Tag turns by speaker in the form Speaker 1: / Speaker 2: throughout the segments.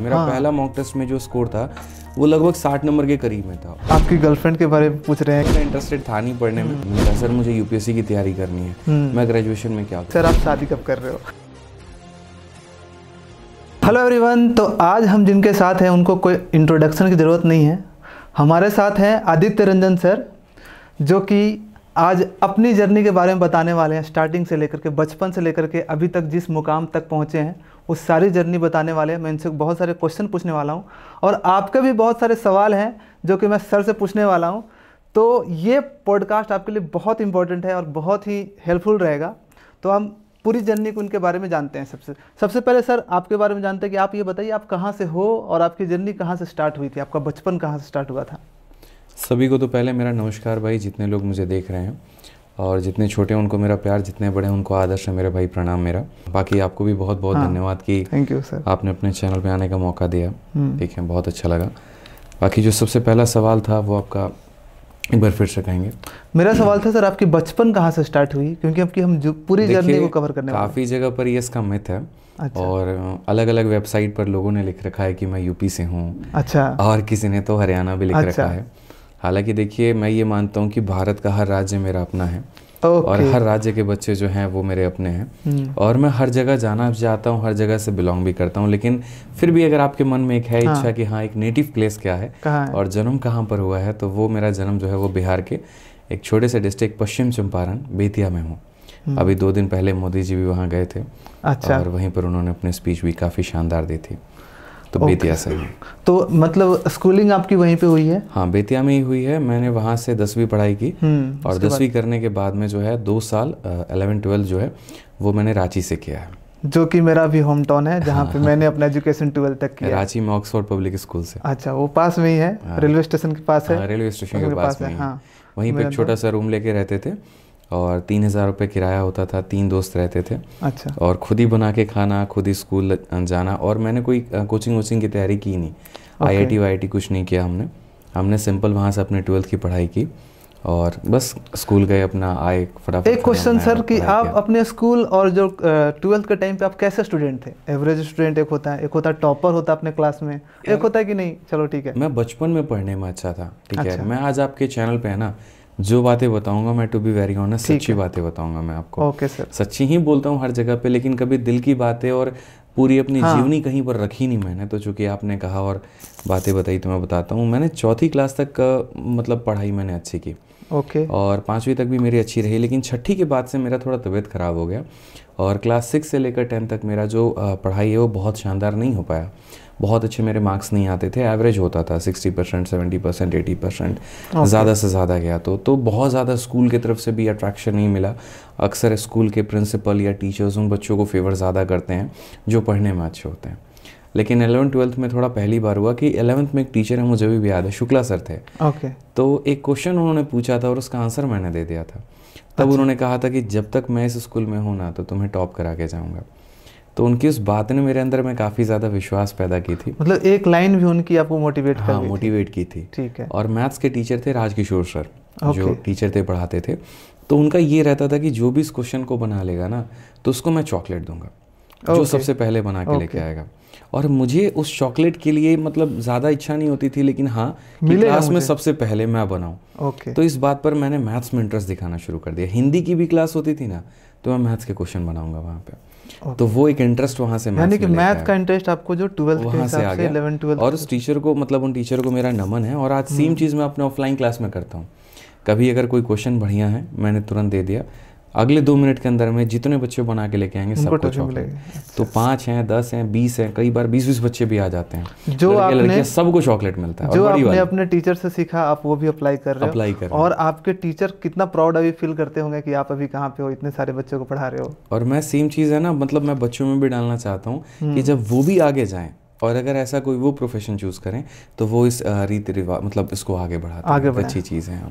Speaker 1: मेरा हाँ। पहला मॉक टेस्ट में जो स्कोर था वो लगभग साठ नंबर के करीब में था
Speaker 2: आपकी गर्लफ्रेंड के बारे
Speaker 1: में पूछ रहे हैं इंटरेस्टेड था नहीं पढ़ने में हम्म। मेरा सर मुझे यूपीएससी की तैयारी करनी है हम्म। मैं ग्रेजुएशन में क्या सर आप
Speaker 2: शादी कब कर रहे हो हेलो एवरीवन तो आज हम जिनके साथ हैं उनको कोई इंट्रोडक्शन की ज़रूरत नहीं है हमारे साथ हैं आदित्य रंजन सर जो कि आज अपनी जर्नी के बारे में बताने वाले हैं स्टार्टिंग से लेकर के बचपन से लेकर के अभी तक जिस मुकाम तक पहुंचे हैं वो सारी जर्नी बताने वाले हैं मैं इनसे बहुत सारे क्वेश्चन पूछने वाला हूँ और आपके भी बहुत सारे सवाल हैं जो कि मैं सर से पूछने वाला हूँ तो ये पॉडकास्ट आपके लिए बहुत इंपॉर्टेंट है और बहुत ही हेल्पफुल रहेगा तो हम पूरी जर्नी को उनके बारे में जानते हैं सबसे सबसे पहले सर आपके बारे में जानते हैं कि आप ये बताइए आप कहाँ से हो और आपकी जर्नी कहाँ से स्टार्ट हुई थी आपका बचपन कहाँ से स्टार्ट हुआ था
Speaker 1: सभी को तो पहले मेरा नमस्कार भाई जितने लोग मुझे देख रहे हैं और जितने छोटे उनको मेरा प्यार जितने बड़े उनको आदर्श है मेरे भाई प्रणाम मेरा बाकी आपको भी बहुत बहुत हाँ, धन्यवाद कि थैंक यू सर आपने अपने चैनल पे आने का मौका दिया ठीक हम्म। है बहुत अच्छा लगा बाकी जो सबसे पहला सवाल था वो आपका एक बार फिर से कहेंगे
Speaker 2: मेरा सवाल था सर आपकी बचपन कहाँ से स्टार्ट हुई क्योंकि आपकी हम जो पूरी जर्नी को कवर करने काफ़ी
Speaker 1: जगह पर ये इसका मिथ है अच्छा। और अलग अलग वेबसाइट पर लोगों ने लिख रखा है कि मैं यूपी से हूँ अच्छा और किसी ने तो हरियाणा भी लिख अच्छा। रखा है हालांकि देखिए मैं ये मानता हूँ कि भारत का हर राज्य मेरा अपना है okay. और हर राज्य के बच्चे जो हैं वो मेरे अपने हैं हम्म। और मैं हर जगह जाना चाहता हूँ हर जगह से बिलोंग भी करता हूँ लेकिन फिर भी अगर आपके मन में एक है हाँ। इच्छा कि हाँ एक नेटिव प्लेस क्या है, है? और जन्म कहाँ पर हुआ है तो वो मेरा जन्म जो है वो बिहार के एक छोटे से डिस्ट्रिक्ट पश्चिम चंपारण बेतिया में हूँ हम्म। अभी दो दिन पहले मोदी जी भी वहाँ गए थे अच्छा और वहीं पर उन्होंने अपनी स्पीच भी काफ़ी शानदार दी थी तो बेतिया से हाँ
Speaker 2: तो मतलब स्कूलिंग आपकी वहीं पे हुई है
Speaker 1: हाँ बेतिया में ही हुई है मैंने वहाँ से दसवीं पढ़ाई की हम्म, और दसवीं करने के बाद में जो है दो साल अलेवन ट्वेल्व जो है वो मैंने रांची से किया है
Speaker 2: जो कि मेरा भी होम टाउन है जहाँ पे हाँ। मैंने अपना एजुकेशन ट्वेल्थ तक किया
Speaker 1: रांची में ऑक्सफोर्ड पब्लिक स्कूल से अच्छा
Speaker 2: वो पास में ही है हाँ। रेलवे स्टेशन के पास है हाँ, रेलवे स्टेशन के पास है वहीं पे एक छोटा
Speaker 1: सा रूम लेके रहते थे और तीन हज़ार रुपये किराया होता था तीन दोस्त रहते थे अच्छा और खुद ही बना के खाना खुद ही स्कूल जाना और मैंने कोई कोचिंग वोचिंग की तैयारी की नहीं I I T Y T कुछ नहीं किया हमने हमने सिंपल वहाँ से अपने ट्वेल्थ की पढ़ाई की और बस स्कूल गए अपना आए फटाफट एक क्वेश्चन सर कि आप
Speaker 2: अपने स्कूल और जो ट्वेल्थ के टाइम पे आप कैसे स्टूडेंट थे एवरेज स्टूडेंट एक होता है एक होता है टॉपर होता है अपने क्लास में एक होता है कि नहीं चलो ठीक है
Speaker 1: मैं बचपन में पढ़ने में अच्छा था ठीक अच्छा। है मैं आज आपके चैनल पे है ना जो बातें बताऊंगा मैं टू बी वेरी ऑनेस्ट सच्ची बातें बताऊंगा मैं आपको ओके सर सच्ची ही बोलता हूँ हर जगह पे लेकिन कभी दिल की बातें और पूरी अपनी हाँ। जीवनी कहीं पर रखी नहीं मैंने तो चूँकि आपने कहा और बातें बताई तो मैं बताता हूँ मैंने चौथी क्लास तक मतलब पढ़ाई मैंने अच्छी की ओके और पाँचवीं तक भी मेरी अच्छी रही लेकिन छठी के बाद से मेरा थोड़ा तबीयत ख़राब हो गया और क्लास सिक्स से लेकर टेंथ तक मेरा जो पढ़ाई है वो बहुत शानदार नहीं हो पाया बहुत अच्छे मेरे मार्क्स नहीं आते थे एवरेज होता था sixty percent seventy percent eighty percent ज़्यादा से ज़्यादा गया तो तो बहुत ज़्यादा स्कूल की तरफ से भी अट्रैक्शन नहीं मिला अक्सर स्कूल के प्रिंसिपल या टीचर्स उन बच्चों को फेवर ज़्यादा करते हैं जो पढ़ने में अच्छे होते हैं लेकिन एलेवन ट्वेल्थ में थोड़ा पहली बार हुआ कि एलेवंथ में एक टीचर है मुझे भी याद है शुक्ला सर थे ओके तो एक क्वेश्चन उन्होंने पूछा था और उसका आंसर मैंने दे दिया था तब अच्छा। उन्होंने कहा था कि जब तक मैं इस स्कूल में हूँ ना तो तुम्हें टॉप करा के जाऊँगा तो उनकी उस बात ने मेरे अंदर में काफ़ी ज़्यादा विश्वास पैदा की थी मतलब एक लाइन भी उनकी आपको मोटिवेट हाँ मोटिवेट की थी ठीक है और मैथ्स के टीचर थे राजकिशोर सर जो टीचर थे पढ़ाते थे तो उनका ये रहता था कि जो भी इस क्वेश्चन को बना लेगा ना तो उसको मैं चॉकलेट दूंगा
Speaker 2: जो सबसे पहले
Speaker 1: बना के लेके आएगा और मुझे उस चॉकलेट के लिए मतलब ज़्यादा इच्छा नहीं होती थी लेकिन हाँ क्लास में सबसे पहले मैं बनाऊँ okay. तो इस बात पर मैंने मैथ्स में इंटरेस्ट दिखाना शुरू कर दिया हिंदी की भी क्लास होती थी ना तो मैं मैथ्स के क्वेश्चन बनाऊंगा वहाँ पे Okay. तो वो एक इंटरेस्ट वहाँ से यानी कि मैथ का इंटरेस्ट आपको जो ट्वेल्थ वहाँ से आ गया 11, 12 और उस टीचर को मतलब उन टीचर को मेरा नमन है और आज सेम हम्म। चीज़ मैं अपने ऑफलाइन क्लास में करता हूँ कभी अगर कोई क्वेश्चन बढ़िया है मैंने तुरंत दे दिया अगले दो मिनट के अंदर में जितने बच्चे बना के लेके आएंगे सबको चॉकलेट तो, तो पांच हैं दस हैं बीस हैं कई बार बीस बीस बच्चे भी आ जाते हैं जो आपने सबको चॉकलेट मिलता है जो आपने
Speaker 2: अपने टीचर से सीखा आप वो भी अप्लाई कर रहे अप्लाई कर और आपके टीचर कितना प्राउड अभी फील करते होंगे की आप अभी कहाँ पे हो इतने सारे बच्चों को पढ़ा रहे हो
Speaker 1: और मैं सेम चीज़ है ना मतलब मैं बच्चों में भी डालना चाहता हूँ कि हम्म। जब वो भी आगे जाए और अगर ऐसा कोई वो प्रोफेशन चूज करें तो वो इस रीति रिवाज मतलब इसको आगे बढ़ाते आगे अच्छी चीज़ है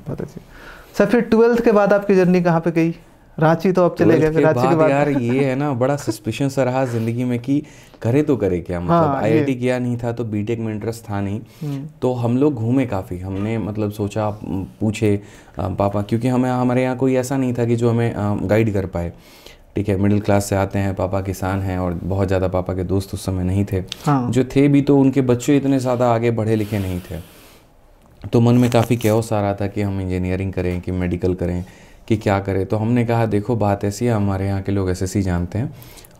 Speaker 2: सर फिर ट्वेल्थ के बाद आपकी जर्नी कहाँ पे गई रांची तो अब चले गए रांची के बाद यार ये है
Speaker 1: ना बड़ा सस्पिशन सा रहा जिंदगी में कि करे तो करे क्या मतलब हाँ, आईआईटी किया नहीं था तो बीटेक में इंटरेस्ट था नहीं हम्म। तो हम लोग घूमे काफ़ी हमने मतलब सोचा पूछे पापा क्योंकि हमें हमारे यहाँ कोई ऐसा नहीं था कि जो हमें गाइड कर पाए ठीक है मिडिल क्लास से आते हैं पापा किसान हैं और बहुत ज़्यादा पापा के दोस्त उस समय नहीं थे हाँ। जो थे भी तो उनके बच्चे इतने ज़्यादा आगे बढ़े लिखे नहीं थे तो मन में काफ़ी क्योस आ रहा था कि हम इंजीनियरिंग करें कि मेडिकल करें कि क्या करें तो हमने कहा देखो बात ऐसी है हमारे यहाँ के लोग एस जानते हैं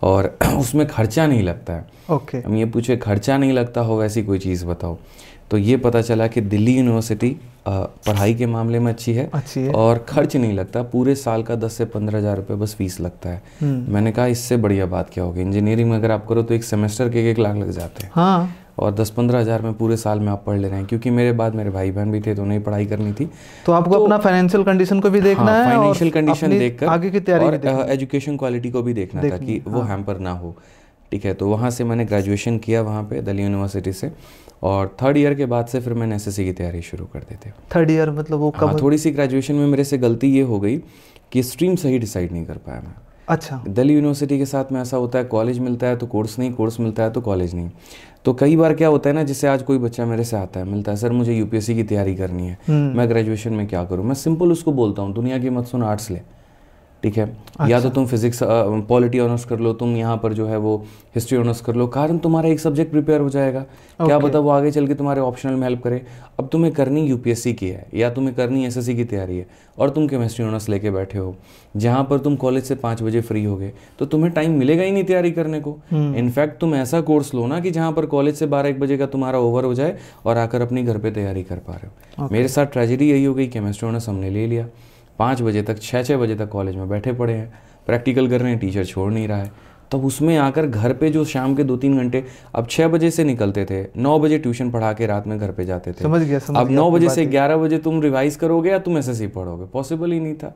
Speaker 1: और उसमें खर्चा नहीं लगता है ओके okay. हम ये पूछे खर्चा नहीं लगता हो वैसी कोई चीज़ बताओ तो ये पता चला कि दिल्ली यूनिवर्सिटी पढ़ाई के मामले में अच्छी है अच्छी है और खर्च नहीं लगता पूरे साल का दस से पंद्रह हज़ार रुपये बस फीस लगता है हम्म। मैंने कहा इससे बढ़िया बात क्या होगी इंजीनियरिंग में अगर आप करो तो एक सेमेस्टर के एक लाख लग जाते हैं हाँ और दस पंद्रह हज़ार में पूरे साल में आप पढ़ ले रहे हैं क्योंकि मेरे बाद मेरे भाई बहन भी थे तो उन्हें पढ़ाई करनी थी तो
Speaker 2: आपको तो, अपना फाइनेंशियल कंडीशन को भी हाँ, देखना हाँ, है फाइनेंशियल कंडीशन देखकर आगे की तैयारी और
Speaker 1: एजुकेशन क्वालिटी को भी देखना था कि वो हैम्पर हाँ। ना हो ठीक है तो वहाँ से मैंने ग्रेजुएशन किया वहाँ पे दिल्ली यूनिवर्सिटी से और थर्ड ईयर के बाद से फिर मैंने एस की तैयारी शुरू कर दी थी
Speaker 2: थर्ड ईयर मतलब वो कब हाँ, थोड़ी
Speaker 1: सी ग्रेजुएशन में मेरे से गलती ये हो गई कि स्ट्रीम सही डिसाइड नहीं कर पाया मैं अच्छा दिल्ली यूनिवर्सिटी के साथ में ऐसा होता है कॉलेज मिलता है तो कोर्स नहीं कोर्स मिलता है तो कॉलेज नहीं तो कई बार क्या होता है ना जैसे आज कोई बच्चा मेरे से आता है मिलता है सर मुझे यूपीएससी की तैयारी करनी है हम्म। मैं ग्रेजुएशन में क्या करूँ मैं सिंपल उसको बोलता हूँ दुनिया की मत सुन आर्ट्स ले ठीक है अच्छा। या तो अच्छा। तुम फिजिक्स पॉलिटी ऑनर्स कर लो तुम यहाँ पर जो है वो हिस्ट्री ऑनर्स कर लो कारण तुम्हारा एक सब्जेक्ट प्रिपेयर हो जाएगा okay. क्या पता वो आगे चल के तुम्हारे ऑप्शनल में हेल्प करे अब तुम्हें करनी यूपीएससी की है या तुम्हें करनी एस की तैयारी है और तुम केमिस्ट्री ऑनर्स लेके बैठे हो जहाँ पर तुम कॉलेज से पाँच बजे फ्री हो गए तो तुम्हें टाइम मिलेगा ही नहीं तैयारी करने को इनफैक्ट हम्म। तुम ऐसा कोर्स लो ना कि जहाँ पर कॉलेज से बारह एक बजे का तुम्हारा ओवर हो जाए और आकर अपनी घर पर तैयारी कर पा रहे हो मेरे साथ ट्रेजिडी यही हो गई केमिस्ट्री ऑनर्स हमने ले लिया पाँच बजे तक छः छः बजे तक कॉलेज में बैठे पड़े हैं प्रैक्टिकल कर रहे हैं टीचर छोड़ नहीं रहा है तब तो उसमें आकर घर पे जो शाम के दो तीन घंटे अब छः बजे से निकलते थे नौ बजे ट्यूशन पढ़ा के रात में घर पे जाते थे समझ गया समझ अब नौ बजे से ग्यारह बजे तुम रिवाइज करोगे या तुम एस पढ़ोगे पॉसिबल ही नहीं था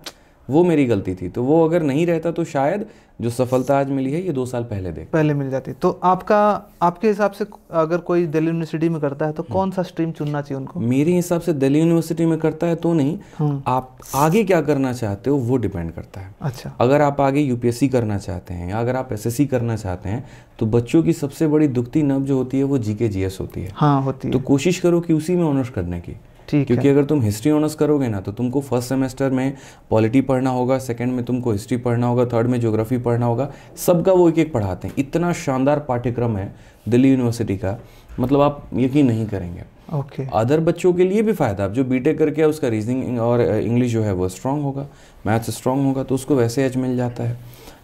Speaker 1: वो मेरी गलती थी तो वो अगर नहीं रहता तो शायद जो सफलता आज मिली है ये दो साल पहले दे
Speaker 2: पहले मिल जाती तो आपका आपके हिसाब से अगर कोई दिल्ली यूनिवर्सिटी में करता है तो हम्म। कौन सा स्ट्रीम चुनना चाहिए उनको
Speaker 1: मेरे हिसाब से दिल्ली यूनिवर्सिटी में करता है तो नहीं हम्म। आप आगे क्या करना चाहते हो वो डिपेंड करता है अच्छा अगर आप आगे यूपीएससी करना चाहते हैं या अगर आप एस करना चाहते हैं तो बच्चों की सबसे बड़ी दुखती नब जो होती है वो जीके जी होती है हाँ होती तो है तो कोशिश करो कि उसी में ऑनर्स करने की ठीक क्योंकि अगर तुम हिस्ट्री ऑनर्स करोगे ना तो तुमको फर्स्ट सेमेस्टर में पॉलिटी पढ़ना होगा सेकंड में तुमको हिस्ट्री पढ़ना होगा थर्ड में ज्योग्राफी पढ़ना होगा सबका वो एक एक पढ़ाते हैं इतना शानदार पाठ्यक्रम है दिल्ली यूनिवर्सिटी का मतलब आप यकीन नहीं करेंगे ओके okay. अदर बच्चों के लिए भी फ़ायदा आप जो बीटेक करके उसका रीजनिंग और इंग्लिश जो है वो स्ट्रांग होगा मैथ्स स्ट्रांग होगा तो उसको वैसे एज मिल जाता है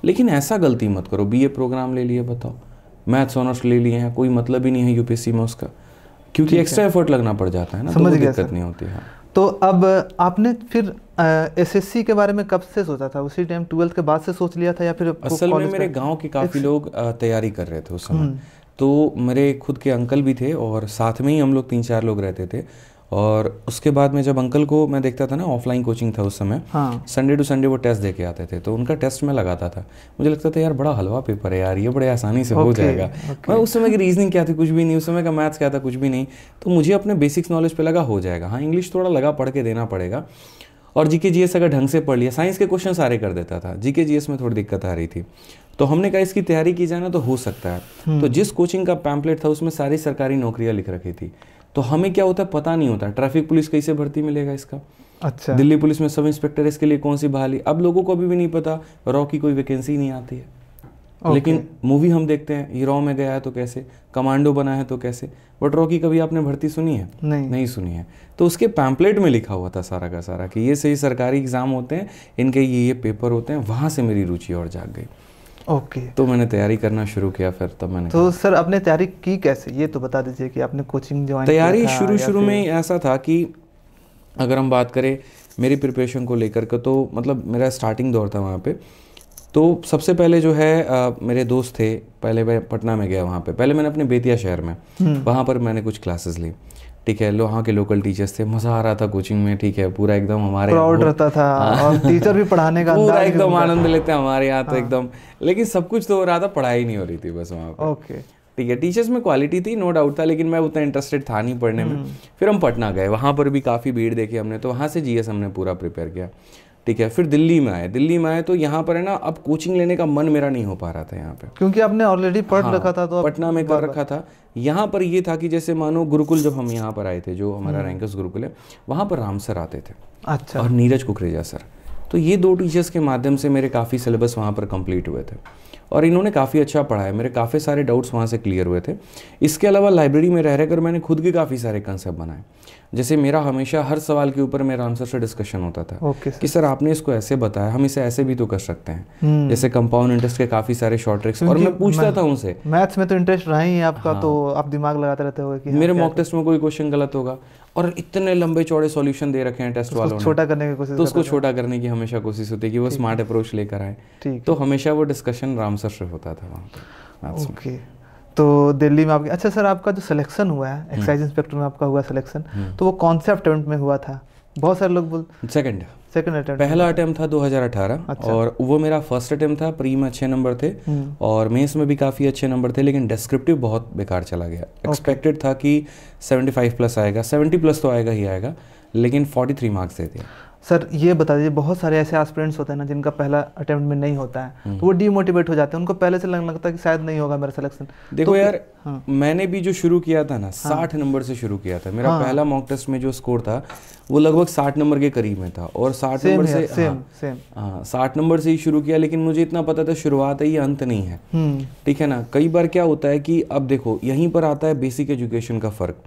Speaker 1: लेकिन ऐसा गलती मत करो बी प्रोग्राम ले लिए बताओ मैथ्स ऑनर्स ले लिए हैं कोई मतलब ही नहीं है यूपीएससी में उसका क्योंकि एक्स्ट्रा एफर्ट लगना पड़ जाता है ना तो समझ तो दिक्कत नहीं होती है हाँ। तो अब आपने
Speaker 2: फिर एसएससी के बारे में कब से सोचा था उसी टाइम ट्वेल्थ के बाद से सोच लिया था या फिर असल में मेरे गांव के काफ़ी
Speaker 1: लोग तैयारी कर रहे थे उस समय हम्म। तो मेरे खुद के अंकल भी थे और साथ में ही हम लोग तीन चार लोग रहते थे और उसके बाद में जब अंकल को मैं देखता था ना ऑफलाइन कोचिंग था उस समय संडे टू संडे वो टेस्ट देके आते थे तो उनका टेस्ट मैं लगाता था मुझे लगता था यार बड़ा हलवा पेपर है यार ये बड़े आसानी से okay, हो जाएगा okay. मैं उस समय की रीजनिंग क्या थी कुछ भी नहीं उस समय का मैथ्स क्या था कुछ भी नहीं तो मुझे अपने बेसिक्स नॉलेज पर लगा हो जाएगा हाँ इंग्लिश थोड़ा लगा पढ़ के देना पड़ेगा और जीके जीएस अगर ढंग से पढ़ लिया साइंस के क्वेश्चन सारे कर देता था जीके जीएस में थोड़ी दिक्कत आ रही थी तो हमने कहा इसकी तैयारी की जाए ना तो हो सकता है हम्म। तो जिस कोचिंग का पैम्पलेट था उसमें सारी सरकारी नौकरियां लिख रखी थी तो हमें क्या होता है पता नहीं होता ट्रैफिक पुलिस कैसे भर्ती मिलेगा इसका अच्छा दिल्ली पुलिस में सब इंस्पेक्टर इसके लिए कौन सी बहाली अब लोगों को अभी भी नहीं पता रॉ की कोई वैकेंसी नहीं आती है
Speaker 2: okay. लेकिन
Speaker 1: मूवी हम देखते हैं रॉ में गया है तो कैसे कमांडो बना है तो कैसे बट रॉ की कभी आपने भर्ती सुनी है नहीं नहीं सुनी है तो उसके पैम्पलेट में लिखा हुआ था सारा का सारा कि ये सही सरकारी एग्ज़ाम होते हैं इनके ये ये पेपर होते हैं वहाँ से मेरी रुचि और जाग गई ओके तो मैंने तैयारी करना शुरू किया फिर तब मैंने
Speaker 2: तो सर आपने तैयारी की कैसे ये तो बता दीजिए कि आपने कोचिंग ज्वाइन तैयारी शुरू शुरू में
Speaker 1: ऐसा था कि अगर हम बात करें मेरी प्रिपरेशन को लेकर के तो मतलब मेरा स्टार्टिंग दौर था वहाँ पे तो सबसे पहले जो है आ, मेरे दोस्त थे पहले मैं पटना में गया वहाँ पे पहले मैंने अपने बेतिया शहर में हम्म। वहाँ पर मैंने कुछ क्लासेस ली ठीक है वहाँ के लोकल टीचर्स थे मज़ा आ रहा था कोचिंग में ठीक है पूरा एकदम हमारे प्राउड रहता था हाँ। और टीचर
Speaker 2: भी पढ़ाने का पूरा एकदम आनंद
Speaker 1: लेते हमारे यहाँ तो हाँ। एकदम लेकिन सब कुछ तो हो रहा था पढ़ाई नहीं हो रही थी बस वहाँ ओके ठीक है टीचर्स में क्वालिटी थी नो डाउट था लेकिन मैं उतना इंटरेस्टेड था नहीं पढ़ने में हम्म। फिर हम पटना गए वहाँ पर भी काफ़ी भीड़ देखी हमने तो वहाँ से जीएस हमने पूरा प्रिपेयर किया ठीक है फिर दिल्ली में आए दिल्ली में आए तो यहाँ पर है ना अब कोचिंग लेने का मन मेरा नहीं हो पा रहा था यहाँ पे क्योंकि आपने ऑलरेडी पढ़ हाँ, रखा था तो पटना में कर रखा था यहाँ पर ये था कि जैसे मानो गुरुकुल जब हम यहाँ पर आए थे जो हमारा रैंकस हम्म। गुरुकुल है वहाँ पर राम सर आते थे अच्छा और नीरज कुकरेजा सर तो ये दो टीचर्स के माध्यम से मेरे काफ़ी सिलेबस वहाँ पर कंप्लीट हुए थे और इन्होंने काफ़ी अच्छा पढ़ाया मेरे काफ़ी सारे डाउट्स वहाँ से क्लियर हुए थे इसके अलावा लाइब्रेरी में रह रहकर मैंने खुद के काफ़ी सारे कंसेप्ट बनाए जैसे मेरा हमेशा हर सवाल के ऊपर मेरा आंसर से डिस्कशन होता था okay, कि सर आपने इसको ऐसे बताया हम इसे ऐसे भी तो कर सकते हैं hmm. जैसे कंपाउंड इंटरेस्ट के काफी सारे शॉर्ट ट्रिक्स और मैं पूछता था उनसे मैथ्स में तो इंटरेस्ट रहा ही आपका हाँ। तो आप दिमाग लगाते रहते हो कि हाँ, मेरे मॉक टेस्ट में कोई क्वेश्चन गलत होगा और इतने लंबे चौड़े सॉल्यूशन दे रखे हैं टेस्ट वालों ने छोटा करने की कोशिश तो उसको छोटा करने की हमेशा कोशिश होती है कि वो स्मार्ट अप्रोच लेकर आए तो हमेशा वो डिस्कशन रामसर से होता था
Speaker 2: वहाँ ओके तो दिल्ली में आपके अच्छा सर आपका जो सिलेक्शन हुआ है एक्साइज हम्म। इंस्पेक्टर में आपका हुआ सिलेक्शन हम्म। तो वो कौन से अटेम्प्ट में हुआ था बहुत सारे लोग बोल सेकंड सेकंड अटेम्प्ट पहला
Speaker 1: अटेम्प्ट था 2018 अच्छा। और वो मेरा फर्स्ट अटेम्प्ट था प्री में अच्छे नंबर थे हम्म। और मेंस में भी काफ़ी अच्छे नंबर थे लेकिन डिस्क्रिप्टिव बहुत बेकार चला गया एक्सपेक्टेड था कि 75 प्लस आएगा 70 प्लस तो आएगा ही आएगा लेकिन 43 मार्क्स दे दिया
Speaker 2: सर ये बता दीजिए बहुत सारे ऐसे एस्पिरेंट्स होते हैं ना जिनका पहला अटेम्प्ट में नहीं होता है हम्म। तो वो डीमोटिवेट हो जाते हैं उनको पहले से लगने लगता है कि शायद नहीं होगा मेरा सिलेक्शन देखो तो यार
Speaker 1: हाँ। मैंने भी जो शुरू किया था ना हाँ। साठ हाँ। नंबर से शुरू किया था मेरा हाँ। पहला मॉक टेस्ट में जो स्कोर था वो लगभग साठ नंबर के करीब में था और साठ नंबर से हाँ। हाँ, साठ नंबर से ही शुरू किया लेकिन मुझे इतना पता था शुरुआत ही अंत नहीं है हम्म। ठीक है ना कई बार क्या होता है कि अब देखो यहीं पर आता है बेसिक एजुकेशन का फर्क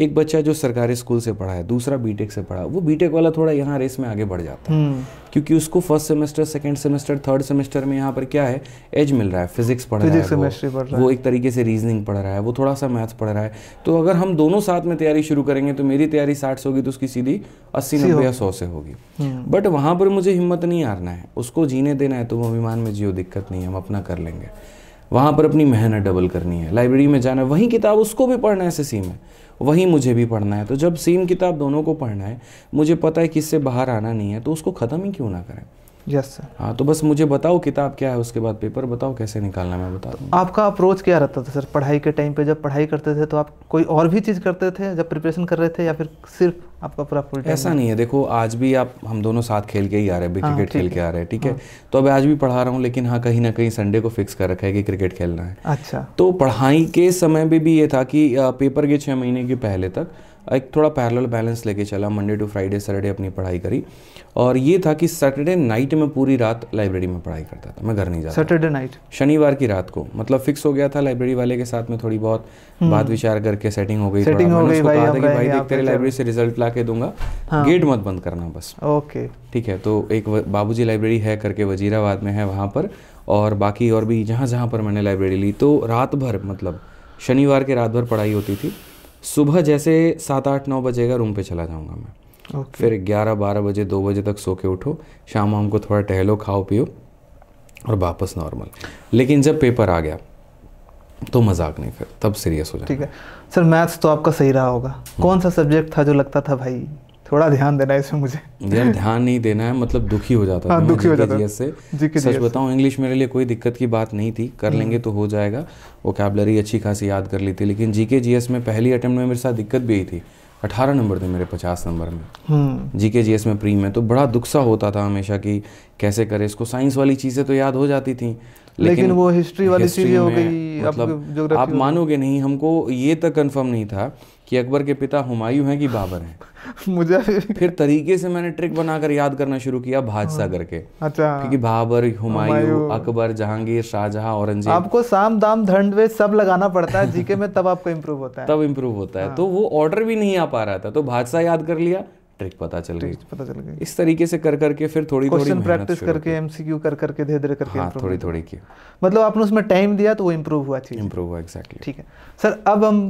Speaker 1: एक बच्चा जो सरकारी स्कूल से पढ़ा है दूसरा बीटेक से पढ़ा वो बीटेक वाला थोड़ा यहाँ रेस में आगे बढ़ जाता है हम्म। क्योंकि उसको first semester second semester third semester में यहाँ पर क्या है एज मिल रहा है फिजिक्स पढ़ रहा है वो, पढ़ रहा वो एक तरीके से रीजनिंग पढ़ रहा है वो थोड़ा सा मैथ पढ़ रहा है तो अगर हम दोनों साथ में तैयारी शुरू करेंगे तो मेरी तैयारी साठ से होगी तो उसकी सीधी अस्सी नब्बे या सौ से होगी बट हम्म। वहाँ पर मुझे हिम्मत नहीं हारना है उसको जीने देना है तो वो अभिमान में जियो दिक्कत नहीं है हम अपना कर लेंगे वहाँ पर अपनी मेहनत डबल करनी है लाइब्रेरी में जाना है वही किताब उसको भी पढ़ना है एस में वही मुझे भी पढ़ना है तो जब सेम किताब दोनों को पढ़ना है मुझे पता है किससे बाहर आना नहीं है तो उसको ख़त्म ही क्यों ना करें यस सर हाँ तो बस मुझे बताओ किताब क्या है उसके बाद पेपर बताओ कैसे निकालना मैं बता दूँ
Speaker 2: आपका अप्रोच क्या रहता था सर पढ़ाई के टाइम पे जब पढ़ाई करते थे तो आप कोई और भी चीज़ करते थे जब प्रिपरेशन कर रहे थे या फिर सिर्फ आपका पूरा फुल ऐसा नहीं
Speaker 1: है देखो आज भी आप हम दोनों साथ खेल के ही आ रहे हैं हाँ, क्रिकेट खेल के आ रहे हैं ठीक है हाँ। तो अब आज भी पढ़ा रहा हूँ लेकिन हाँ कहीं ना कहीं संडे को फिक्स कर रखा है कि क्रिकेट खेलना है अच्छा तो पढ़ाई के समय में भी ये था कि पेपर के छः महीने के पहले तक एक थोड़ा पैरल बैलेंस लेके चला मंडे टू फ्राइडे सैटरडे अपनी पढ़ाई करी और ये था कि सैटरडे नाइट में पूरी रात लाइब्रेरी में पढ़ाई करता था मैं घर नहीं जाता सैटरडे नाइट शनिवार की रात को मतलब फिक्स हो गया था लाइब्रेरी वाले के साथ में थोड़ी बहुत हम्म। बात विचार करके सेटिंग हो गई सेटिंग हो गई भाई, भाई, भाई, देख तेरे लाइब्रेरी से रिजल्ट ला के दूंगा गेट हाँ। मत बंद करना बस ओके ठीक है तो एक बाबू लाइब्रेरी है करके वजीराबाद में है वहाँ पर और बाकी और भी जहाँ जहाँ पर मैंने लाइब्रेरी ली तो रात भर मतलब शनिवार के रात भर पढ़ाई होती थी सुबह जैसे सात आठ नौ बजेगा रूम पे चला जाऊंगा मैं okay. फिर 11 12 बजे 2 बजे तक सो के उठो शाम वाम को थोड़ा टहलो खाओ पियो और वापस नॉर्मल लेकिन जब पेपर आ गया तो मजाक नहीं फिर तब सीरियस हो जाए ठीक है सर
Speaker 2: मैथ्स तो आपका सही रहा होगा हम्म। कौन सा सब्जेक्ट था जो लगता था भाई थोड़ा ध्यान देना है इसमें मुझे
Speaker 1: यार ध्यान नहीं देना है मतलब दुखी हो जाता हाँ, दुखी हो जाता से सच बताऊं इंग्लिश मेरे लिए कोई दिक्कत की बात नहीं थी कर हम्म। लेंगे तो हो जाएगा वो कैबलरी अच्छी खासी याद कर ली थी लेकिन जीके जीएस में पहली अटेम्प्ट में मेरे साथ दिक्कत भी थी अठारह नंबर थे मेरे पचास नंबर में जी के जी एस में प्री में तो बड़ा दुख सा होता था हमेशा कि कैसे करे इसको साइंस वाली चीज़ें तो याद हो जाती थी लेकिन, लेकिन वो हिस्ट्री वाली चीज़ें मतलब हो गई मतलब आप मानोगे नहीं हमको ये तक कंफर्म नहीं था कि अकबर के पिता हुमायूं हैं कि बाबर हैं मुझे फिर तरीके से मैंने ट्रिक बनाकर याद करना शुरू किया भाजसा हाँ। करके अच्छा क्योंकि बाबर हुमायूं अकबर जहांगीर शाहजहां औरंगजेब आपको
Speaker 2: साम दाम धंडवे सब लगाना पड़ता है जीके में तब आपको इम्प्रूव होता है
Speaker 1: तब इम्प्रूव होता है हाँ। तो वो ऑर्डर भी नहीं आ पा रहा था तो भाजसा याद कर लिया ट्रिक पता चल गई पता चल गई इस तरीके से कर करके फिर थोड़ी थोड़ी प्रैक्टिस करके
Speaker 2: एमसीक्यू कर करके धीरे धीरे करके हाँ, थोड़ी थोड़ी की मतलब आपने उसमें टाइम दिया तो वो इम्प्रूव हुआ चीज इम्प्रूव हुआ एक्जैक्टली ठीक है सर अब हम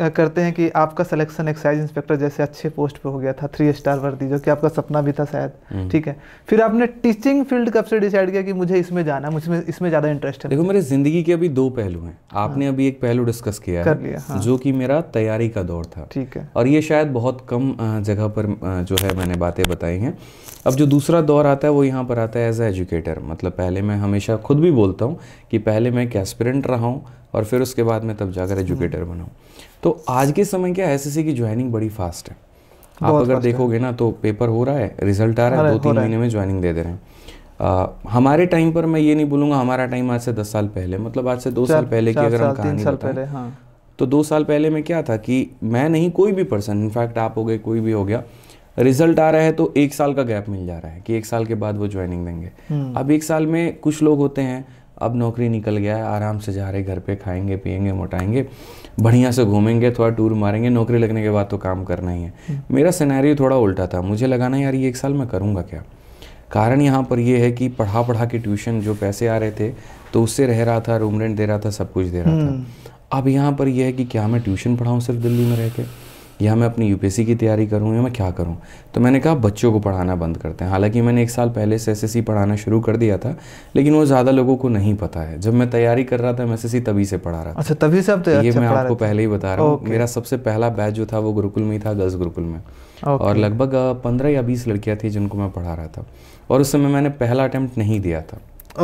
Speaker 2: करते हैं कि आपका सिलेक्शन एक्साइज इंस्पेक्टर जैसे अच्छे पोस्ट पे हो गया था थ्री स्टार वर्दी जो कि आपका सपना भी था शायद हम्म। ठीक है फिर आपने टीचिंग फील्ड कब से डिसाइड किया कि मुझे इसमें जाना मुझे इसमें ज़्यादा
Speaker 1: इंटरेस्ट है देखो मेरे ज़िंदगी के अभी दो पहलू हैं हाँ। आपने हाँ। अभी एक पहलू डिस्कस किया कर लिया हाँ। जो कि मेरा तैयारी का दौर था ठीक है और ये शायद बहुत कम जगह पर जो है मैंने बातें बताई हैं अब जो दूसरा दौर आता है वो यहाँ पर आता है एज ए एजुकेटर मतलब पहले मैं हमेशा खुद भी बोलता हूँ कि पहले मैं एक एस्पिरेंट रहा हूँ और फिर उसके बाद मैं तब जाकर एजुकेटर हम्म। बनाऊँ तो आज के समय क्या एस की ज्वाइनिंग बड़ी फास्ट है आप अगर देखोगे ना तो पेपर हो रहा है रिजल्ट आ रहा है दो तीन महीने में ज्वाइनिंग दे दे रहे हैं आ, हमारे टाइम पर मैं ये नहीं बोलूंगा हमारा टाइम आज से दस साल पहले मतलब आज से दो साल पहले की अगर हम कहानी बताएं हाँ। तो दो साल पहले में क्या था कि मैं नहीं कोई भी पर्सन इनफैक्ट आप हो गए कोई भी हो गया रिजल्ट आ रहा है तो एक साल का गैप मिल जा रहा है कि एक साल के बाद वो ज्वाइनिंग देंगे हम्म। अब एक साल में कुछ लोग होते हैं अब नौकरी निकल गया है आराम से जा रहे घर पे खाएंगे पियेंगे मोटाएंगे बढ़िया से घूमेंगे थोड़ा टूर मारेंगे नौकरी लगने के बाद तो काम करना ही है हम्म। मेरा सिनेरियो थोड़ा उल्टा था मुझे लगाना यार ये एक साल मैं करूँगा क्या कारण यहाँ पर यह है कि पढ़ा पढ़ा के ट्यूशन जो पैसे आ रहे थे तो उससे रह रहा था रूम रेंट दे रहा था सब कुछ दे रहा था हम्म। अब यहाँ पर यह है कि क्या मैं ट्यूशन पढ़ाऊँ सिर्फ दिल्ली में रह के या मैं अपनी यूपीएससी की तैयारी करूँ या मैं क्या करूँ तो मैंने कहा बच्चों को पढ़ाना बंद करते हैं हालांकि मैंने एक साल पहले से एस पढ़ाना शुरू कर दिया था लेकिन वो ज़्यादा लोगों को नहीं पता है जब मैं तैयारी कर रहा था मैं एस तभी से पढ़ा रहा था अच्छा तभी से आप ये अच्छा मैं आपको पहले ही बता रहा हूँ मेरा सबसे पहला बैच जो था वो गुरुकुल में ही था गर्ल्स गुरुकुल में
Speaker 2: और लगभग
Speaker 1: पंद्रह या बीस लड़कियाँ थी जिनको मैं पढ़ा रहा था और उस समय मैंने पहला अटैम्प्ट नहीं दिया था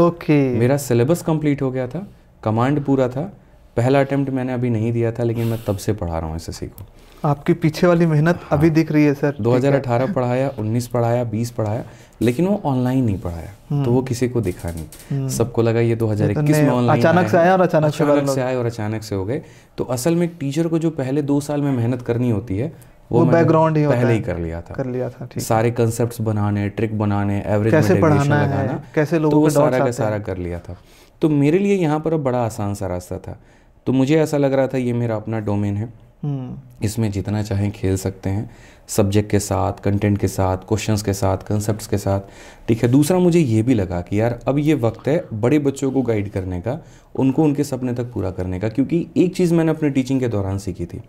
Speaker 1: ओके मेरा सिलेबस कंप्लीट हो गया था कमांड पूरा था पहला अटैम्प्ट मैंने अभी नहीं दिया था लेकिन मैं तब से पढ़ा रहा हूँ एस को
Speaker 2: आपकी पीछे वाली मेहनत हाँ, अभी दिख रही है सर 2018
Speaker 1: पढ़ाया 19 पढ़ाया 20 पढ़ाया लेकिन वो ऑनलाइन नहीं पढ़ाया हम्म। तो वो किसी को दिखा नहीं हम्म। सबको लगा ये 2021 तो में ऑनलाइन अचानक से आया और अचानक से अचानक से आए और अचानक से हो गए तो असल में टीचर को जो पहले दो साल में मेहनत करनी होती है वो वो बैकग्राउंड ही पहले ही कर लिया था कर लिया था ठीक सारे कंसेप्ट बनाने ट्रिक बनाने एवरेज कैसे पढ़ाना है कैसे लोगों को तो सारा का सारा कर लिया था तो मेरे लिए यहाँ पर अब बड़ा आसान सा रास्ता था तो मुझे ऐसा लग रहा था ये मेरा अपना डोमेन है हम्म। इसमें जितना चाहें खेल सकते हैं सब्जेक्ट के साथ कंटेंट के साथ क्वेश्चंस के साथ कंसेप्ट के साथ ठीक है दूसरा मुझे ये भी लगा कि यार अब ये वक्त है बड़े बच्चों को गाइड करने का उनको उनके सपने तक पूरा करने का क्योंकि एक चीज़ मैंने अपने टीचिंग के दौरान सीखी थी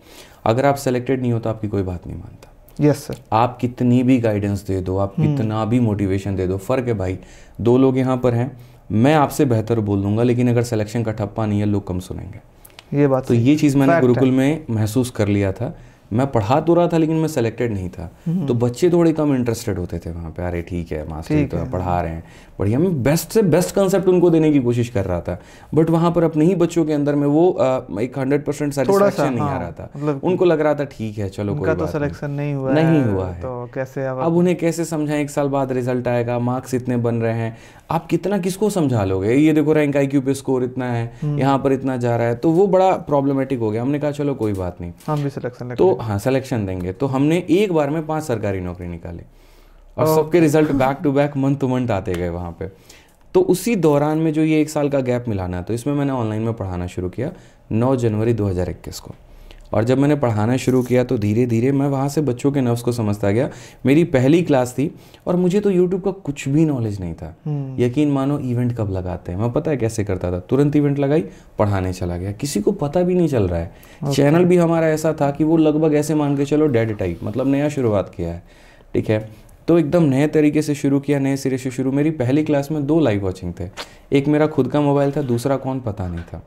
Speaker 1: अगर आप सेलेक्टेड नहीं हो तो आपकी कोई बात नहीं मानता यस yes, सर आप कितनी भी गाइडेंस दे दो आप हम्म। कितना भी मोटिवेशन दे दो फ़र्क है भाई दो लोग यहाँ पर हैं मैं आपसे बेहतर बोल दूंगा लेकिन अगर सिलेक्शन का ठप्पा नहीं है लोग कम सुनेंगे
Speaker 2: ये बात तो ये चीज़ मैंने गुरुकुल
Speaker 1: में महसूस कर लिया था मैं पढ़ा तो रहा था लेकिन मैं सेलेक्टेड नहीं था हम्म। तो बच्चे थोड़े कम इंटरेस्टेड होते थे वहाँ पे अरे ठीक है मास्टर तो पढ़ा रहे हैं बढ़िया मैं बेस्ट से बेस्ट कंसेप्ट उनको देने की कोशिश कर रहा था बट वहाँ पर अपने ही बच्चों के अंदर में वो आ, एक हंड्रेड परसेंट सेलेक्शन नहीं आ हाँ, रहा था मतलब उनको लग रहा था ठीक है चलो कोई तो सिलेक्शन नहीं हुआ नहीं हुआ है तो कैसे अब, अब उन्हें कैसे समझाएं एक साल बाद रिजल्ट आएगा मार्क्स इतने बन रहे हैं आप कितना किसको समझा लोगे ये देखो रैंक आई पे स्कोर इतना है हम्म। यहाँ पर इतना जा रहा है तो वो बड़ा प्रॉब्लमेटिक हो गया हमने कहा चलो कोई बात नहीं हम भी सिलेक्शन तो हाँ सिलेक्शन देंगे तो हमने एक बार में पाँच सरकारी नौकरी निकाली और oh. सबके result back to back month to month आते गए वहाँ पे तो उसी दौरान में जो ये एक साल का गैप मिलाना तो इसमें मैंने ऑनलाइन में पढ़ाना शुरू किया 9 जनवरी 2021 को और जब मैंने पढ़ाना शुरू किया तो धीरे धीरे मैं वहाँ से बच्चों के नर्व्स को समझता गया मेरी पहली क्लास थी और मुझे तो यूट्यूब का कुछ भी नॉलेज नहीं था hmm. यकीन मानो इवेंट कब लगाते हैं मैं पता है कैसे करता था तुरंत इवेंट लगाई पढ़ाने चला गया किसी को पता भी नहीं चल रहा है चैनल भी हमारा ऐसा था कि वो लगभग ऐसे मान के चलो डेड टाइप मतलब नया शुरुआत किया है ठीक है तो एकदम नए तरीके से शुरू किया नए सिरे से शुरू मेरी पहली क्लास में दो लाइव वॉचिंग थे एक मेरा खुद का मोबाइल था दूसरा कौन पता नहीं था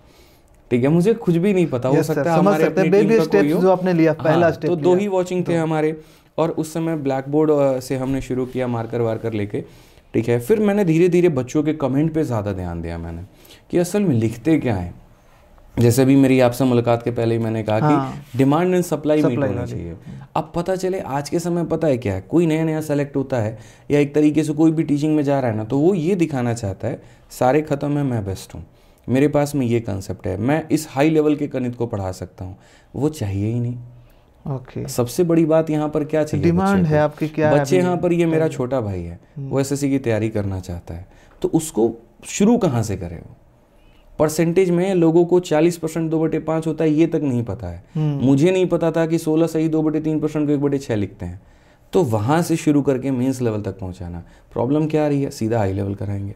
Speaker 1: ठीक है मुझे कुछ भी नहीं पता हो सकता है हमारे अपने बेबी स्टेप्स जो आपने लिया पहला स्टेप हाँ, तो दो ही वॉचिंग थे तो हमारे और उस समय ब्लैक बोर्ड से हमने शुरू किया मार्कर वार्कर लेके ठीक है फिर मैंने धीरे धीरे बच्चों के कमेंट पे ज़्यादा ध्यान दिया मैंने कि असल में लिखते क्या है जैसे भी मेरी आपसे मुलाकात के पहले ही मैंने कहा हाँ। कि डिमांड एंड सप्लाई मीट होना चाहिए अब पता चले आज के समय पता है क्या है कोई नया नया सेलेक्ट होता है या एक तरीके से कोई भी टीचिंग में जा रहा है ना तो वो ये दिखाना चाहता है सारे ख़त्म है मैं बेस्ट हूँ मेरे पास में ये कंसेप्ट है मैं इस हाई लेवल के गणित को पढ़ा सकता हूँ वो चाहिए ही नहीं ओके okay. सबसे बड़ी बात यहाँ पर क्या चाहिए डिमांड है आपके क्या बच्चे यहाँ पर ये मेरा छोटा भाई है हम्म। वो एसएससी की तैयारी करना चाहता है तो उसको शुरू कहाँ से करे वो परसेंटेज में लोगों को 40 परसेंट दो बटे पांच होता है ये तक नहीं पता है हम्म। मुझे नहीं पता था कि 16 सही दो बटे तीन परसेंट को एक बटे छह लिखते हैं तो वहां से शुरू करके मेंस लेवल तक पहुंचाना प्रॉब्लम क्या आ रही है सीधा हाई लेवल कराएंगे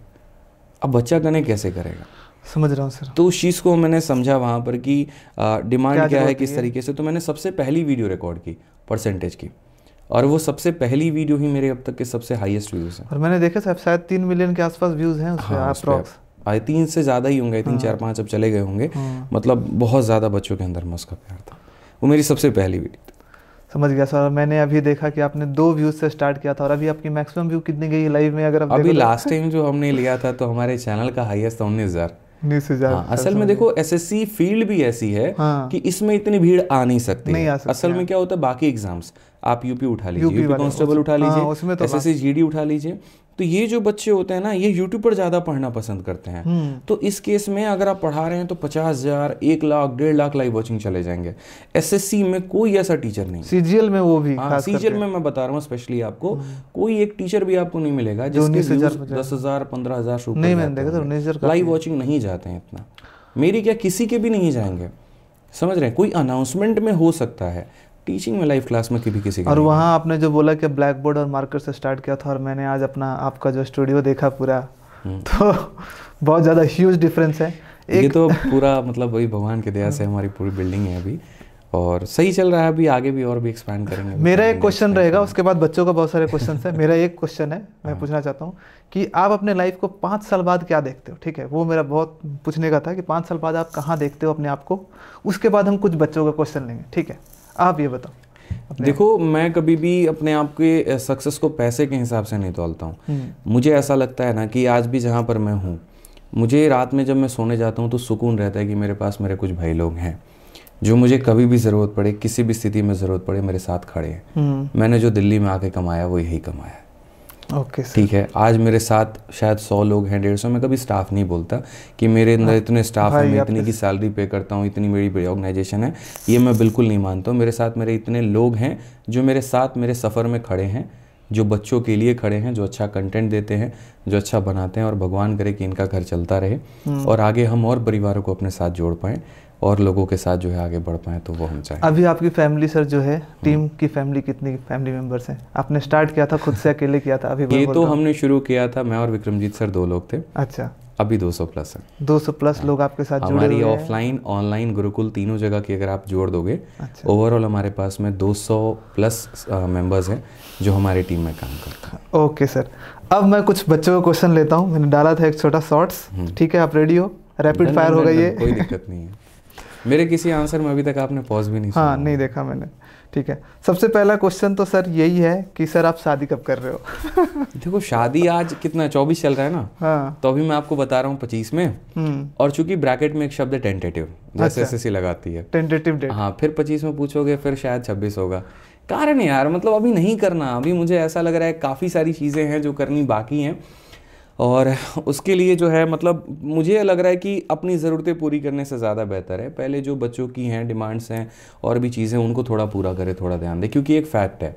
Speaker 1: अब बच्चा कने कैसे करेगा समझ रहा हूँ सर तो उस चीज़ को मैंने समझा वहाँ पर कि डिमांड क्या, क्या है किस तरीके से तो मैंने सबसे पहली वीडियो रिकॉर्ड की परसेंटेज की और वो सबसे पहली वीडियो ही मेरे अब तक के सबसे हाईएस्ट व्यूज़ है
Speaker 2: और मैंने देखा सर शायद तीन मिलियन के आसपास व्यूज़ हैं उस हाँ, आप
Speaker 1: आई तीन से ज़्यादा ही होंगे आई तीन हाँ। चार पाँच अब चले गए होंगे हाँ। मतलब बहुत ज़्यादा बच्चों के अंदर मैं प्यार था वो मेरी सबसे पहली वीडियो
Speaker 2: समझ गया सर मैंने अभी देखा कि आपने दो व्यूज से स्टार्ट किया था और अभी आपकी मैक्सिमम व्यू कितनी गई लाइव में अगर अभी लास्ट टाइम
Speaker 1: तो? जो हमने लिया था तो हमारे चैनल का हाईएस्ट था उन्नीस हज़ार हाँ, असल में देखो एसएससी फील्ड भी ऐसी है हाँ। कि इसमें इतनी भीड़ आ नहीं सकती नहीं आ असल में हाँ। क्या होता है बाकी एग्जाम्स आप यूपी उठा लीजिए यूपी, यूपी कांस्टेबल उठा लीजिए एस एस सी जी उठा लीजिए तो ये जो बच्चे होते हैं ना ये यूट्यूब पर ज़्यादा पढ़ना पसंद करते हैं हम्म। तो इस केस में अगर आप पढ़ा रहे हैं तो पचास हज़ार एक लाख डेढ़ लाख लाइव वॉचिंग चले जाएंगे एस में कोई ऐसा टीचर नहीं सीजीएल में वो भी हाँ, सीजीएल में मैं बता रहा हूँ स्पेशली आपको हम्म। कोई एक टीचर भी आपको नहीं मिलेगा जिसके दस हज़ार पंद्रह हज़ार लाइव वॉचिंग नहीं जाते हैं इतना मेरी क्या किसी के भी नहीं जाएंगे समझ रहे हैं कोई अनाउंसमेंट में हो सकता है टीचिंग में लाइव क्लास में कभी किसी और वहाँ
Speaker 2: आपने जो बोला कि ब्लैक बोर्ड और मार्कर से स्टार्ट किया था और मैंने आज अपना आपका जो स्टूडियो देखा पूरा हम्म। तो बहुत ज़्यादा ह्यूज डिफरेंस
Speaker 1: है एक... ये तो पूरा मतलब वही भगवान की दया से हाँ। हमारी पूरी बिल्डिंग है अभी और सही चल रहा है अभी आगे भी और भी एक्सपैंड करेंगे मेरा एक
Speaker 2: क्वेश्चन रहेगा उसके बाद बच्चों का बहुत सारे क्वेश्चन है मेरा एक क्वेश्चन है मैं हाँ। पूछना चाहता हूँ कि आप अपने लाइफ को पाँच साल बाद क्या देखते हो ठीक है वो मेरा बहुत पूछने का था कि पाँच साल बाद आप कहाँ देखते हो अपने आप को उसके बाद हम कुछ बच्चों का क्वेश्चन लेंगे ठीक है आप ये बताओ
Speaker 1: देखो मैं कभी भी अपने आप के सक्सेस को पैसे के हिसाब से नहीं तोलता हूँ हम्म। मुझे ऐसा लगता है ना कि आज भी जहाँ पर मैं हूँ मुझे रात में जब मैं सोने जाता हूँ तो सुकून रहता है कि मेरे पास मेरे कुछ भाई लोग हैं जो मुझे कभी भी ज़रूरत पड़े किसी भी स्थिति में ज़रूरत पड़े मेरे साथ खड़े हैं हम्म। मैंने जो दिल्ली में आके कमाया वो यही कमाया ओके ठीक है आज मेरे साथ शायद सौ लोग हैं डेढ़ सौ मैं कभी स्टाफ नहीं बोलता कि मेरे अंदर हाँ। इतने स्टाफ हैं मैं इतनी तो की सैलरी पे करता हूँ इतनी मेरी ऑर्गेनाइजेशन है ये मैं बिल्कुल नहीं मानता हूँ मेरे साथ मेरे इतने लोग हैं जो मेरे साथ मेरे सफ़र में खड़े हैं जो बच्चों के लिए खड़े हैं जो अच्छा कंटेंट देते हैं जो अच्छा बनाते हैं और भगवान करे कि इनका घर चलता रहे हम्म। और आगे हम और परिवारों को अपने साथ जोड़ पाएँ और लोगों के साथ जो है आगे बढ़ पाएँ तो वो हम चाहें अभी
Speaker 2: आपकी फैमिली सर जो है टीम की फैमिली कितनी फैमिली मेम्बर्स हैं आपने स्टार्ट किया था खुद से अकेले किया था अभी ये तो हमने
Speaker 1: शुरू किया था मैं और विक्रमजीत सर दो लोग थे अच्छा अभी 200 प्लस
Speaker 2: है 200 प्लस लोग आपके साथ जुड़े हमारी ऑफलाइन
Speaker 1: ऑनलाइन गुरुकुल तीनों जगह की अगर आप जोड़ दोगे अच्छा। ओवरऑल हमारे पास में 200 प्लस मेंबर्स हैं जो हमारी टीम में काम
Speaker 2: करते हैं ओके सर अब मैं कुछ बच्चों का क्वेश्चन लेता हूँ मैंने डाला था एक छोटा शॉर्ट्स हम्म। ठीक है आप रेडी हो रैपिड फायर हो गई है कोई दिक्कत
Speaker 1: नहीं है मेरे किसी आंसर में अभी तक आपने पॉज भी नहीं हाँ
Speaker 2: नहीं देखा मैंने ठीक है सबसे पहला क्वेश्चन तो सर यही है कि सर आप शादी कब कर रहे हो
Speaker 1: देखो शादी आज कितना चौबीस चल रहा है ना हाँ। तो अभी मैं आपको बता रहा हूँ पच्चीस में हम्म। और चूंकि ब्रैकेट में एक शब्द है टेंटेटिव जैसे अच्छा। लगाती है टेंटेटिव डेट हाँ फिर पच्चीस में पूछोगे फिर शायद छब्बीस होगा कारण यार मतलब अभी नहीं करना अभी मुझे ऐसा लग रहा है काफ़ी सारी चीज़ें हैं जो करनी बाकी हैं और उसके लिए जो है मतलब मुझे लग रहा है कि अपनी ज़रूरतें पूरी करने से ज़्यादा बेहतर है पहले जो बच्चों की हैं डिमांड्स हैं और भी चीज़ें उनको थोड़ा पूरा करें थोड़ा ध्यान दें क्योंकि एक फैक्ट है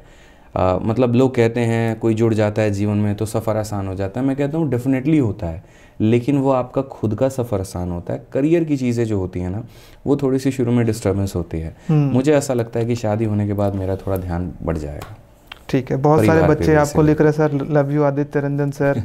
Speaker 1: आ, मतलब लोग कहते हैं कोई जुड़ जाता है जीवन में तो सफ़र आसान हो जाता है मैं कहता हूँ डेफिनेटली होता है लेकिन वो आपका खुद का सफ़र आसान होता है करियर की चीज़ें जो होती हैं ना वो थोड़ी सी शुरू में डिस्टर्बेंस होती है हम्म। मुझे ऐसा लगता है कि शादी होने के बाद मेरा थोड़ा ध्यान बढ़ जाएगा ठीक है बहुत सारे बच्चे आपको लिख
Speaker 2: रहे sir love you Aditya Ranjan sir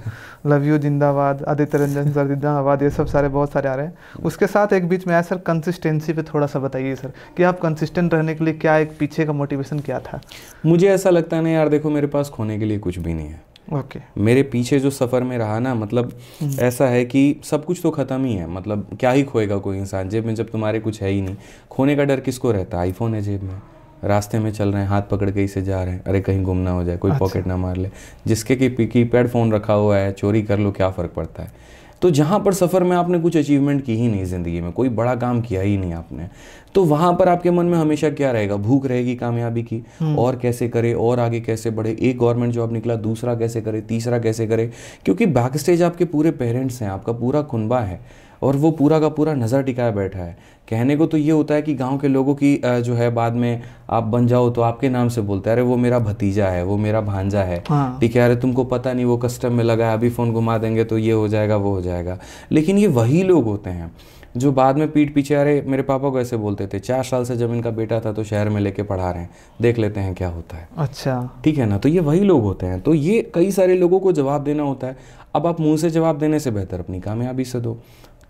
Speaker 2: love you जिंदाबाद आदित्य रंजन सर जिंदाबाद ये सब सारे बहुत सारे आ रहे हैं उसके साथ एक बीच में आया सर कंसिस्टेंसी पे थोड़ा सा बताइए सर कि आप कंसिस्टेंट रहने के लिए क्या
Speaker 1: एक पीछे का मोटिवेशन क्या था मुझे ऐसा लगता है यार देखो मेरे पास खोने के लिए कुछ भी नहीं है ओके okay. मेरे पीछे जो सफ़र में रहा ना मतलब हम्म। ऐसा है कि सब कुछ तो ख़त्म ही है मतलब क्या ही खोएगा कोई इंसान जेब में जब तुम्हारे कुछ है ही नहीं खोने का डर किसको रहता है आईफोन है जेब में रास्ते में चल रहे हैं हाथ पकड़ के इसे जा रहे हैं अरे कहीं गुम ना हो जाए कोई अच्छा। पॉकेट ना मार ले जिसके की की पैड फ़ोन रखा हुआ है चोरी कर लो क्या फ़र्क पड़ता है तो जहाँ पर सफ़र में आपने कुछ अचीवमेंट की ही नहीं ज़िंदगी में कोई बड़ा काम किया ही नहीं आपने तो वहाँ पर आपके मन में हमेशा क्या रहेगा भूख रहेगी कामयाबी की हम्म। और कैसे करे और आगे कैसे बढ़े एक गवर्नमेंट जॉब निकला दूसरा कैसे करे तीसरा कैसे करे क्योंकि बैक स्टेज आपके पूरे पेरेंट्स हैं आपका पूरा खुनबा है और वो पूरा का पूरा नज़र टिकाए बैठा है कहने को तो ये होता है कि गांव के लोगों की जो है बाद में आप बन जाओ तो आपके नाम से बोलते हैं अरे वो मेरा भतीजा है वो मेरा भांजा है हाँ। ठीक है अरे तुमको पता नहीं वो कस्टम में लगा है अभी फ़ोन घुमा देंगे तो ये हो जाएगा वो हो जाएगा लेकिन ये वही लोग होते हैं जो बाद में पीठ पीछे अरे मेरे पापा को ऐसे बोलते थे चार साल से जब इनका बेटा था तो शहर में लेके पढ़ा रहे हैं देख लेते हैं क्या होता
Speaker 2: है अच्छा
Speaker 1: ठीक है ना तो ये वही लोग होते हैं तो ये कई सारे लोगों को जवाब देना होता है अब आप मुंह से जवाब देने से बेहतर अपनी कामयाबी से दो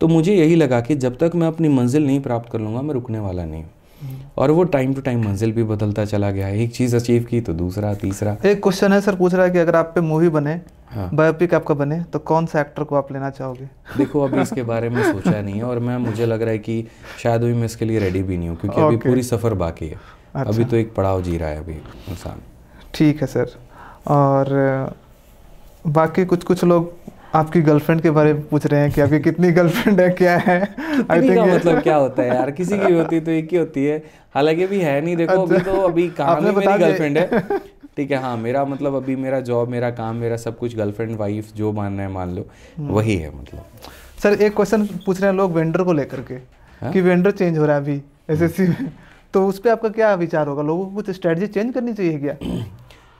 Speaker 1: तो मुझे यही लगा कि जब तक मैं अपनी मंजिल नहीं प्राप्त कर लूँगा मैं रुकने वाला नहीं हम्म। और वो टाइम टू टाइम मंजिल भी बदलता चला गया एक चीज़ अचीव की तो दूसरा तीसरा
Speaker 2: एक क्वेश्चन है सर पूछ रहा है कि अगर आप पे मूवी बने हाँ। बायोपिक आपका बने तो कौन सा एक्टर को आप लेना चाहोगे
Speaker 1: देखो अभी इसके बारे में सोचा नहीं है और मैं मुझे लग रहा है कि शायद अभी मैं इसके लिए रेडी भी नहीं हूँ क्योंकि अभी पूरी सफ़र बाकी है अच्छा। अभी तो एक पड़ाव जी रहा है अभी इंसान
Speaker 2: ठीक है सर और बाकी कुछ कुछ लोग आपकी गर्लफ्रेंड के बारे में पूछ रहे हैं कि आपकी कितनी गर्लफ्रेंड है क्या है आई थिंक मतलब क्या होता है यार किसी की होती
Speaker 1: तो एक ही होती है हालांकि अभी है नहीं देखो अभी तो अभी अच्छा। काम में मेरी गर्लफ्रेंड है ठीक है हाँ मेरा मतलब अभी मेरा जॉब मेरा काम मेरा सब कुछ गर्लफ्रेंड वाइफ जो मानना है मान लो हम्म। वही है मतलब
Speaker 2: सर एक क्वेश्चन पूछ रहे हैं लोग वेंडर को लेकर के हाँ? कि वेंडर चेंज हो रहा है अभी एस हम्म। में तो उस पर आपका क्या विचार होगा लोगों को कुछ स्ट्रेटजी चेंज करनी चाहिए क्या